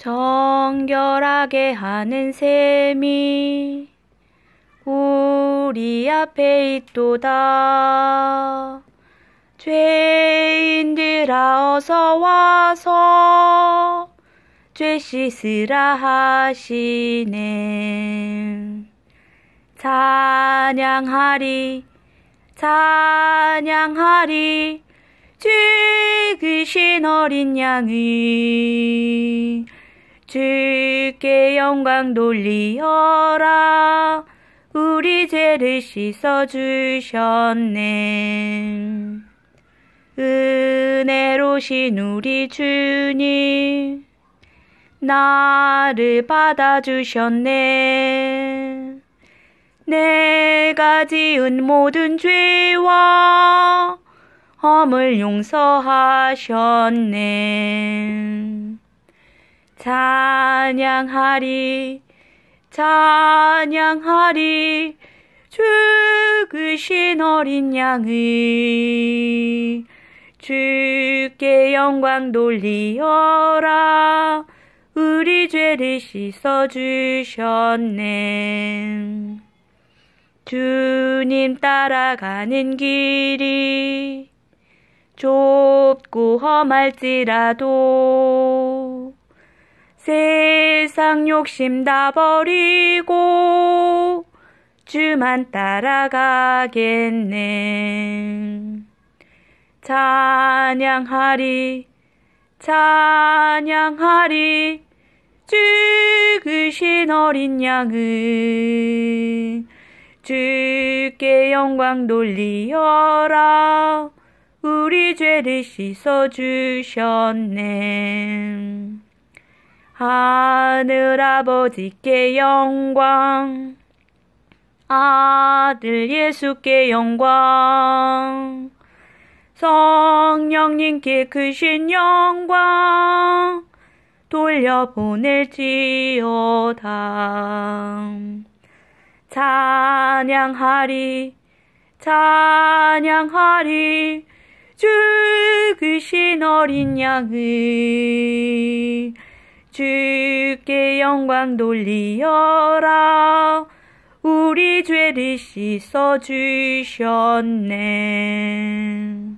정결하게 하는 셈이 우리 앞에 있도다. 죄인들아 어서 와서 죄 씻으라 하시네. 찬양하리 찬양하리 죽으신 어린 양을 주께 영광 돌리어라. 우리 죄를 씻어 주셨네. 은혜로신 우리 주님, 나를 받아주셨네. 내가 지은 모든 죄와 허물 용서하셨네. 찬양하리 찬양하리 죽으신 어린 양을 주께 영광 돌리어라 우리 죄를 씻어 주셨네 주님 따라가는 길이 좁고 험할지라도 세상 욕심 다 버리고 주만 따라가겠네. 찬양하리, 찬양하리, 죽으신 어린 양을 주께 영광 돌리어라. 우리 죄를 씻어 주셨네. 하늘 아버지께 영광 아들 예수께 영광 성령님께 크신 영광 돌려보낼지어다 찬양하리 찬양하리 주 크신 어린 양을 주께 영광 돌리어라. 우리 죄를 씻어 주셨네.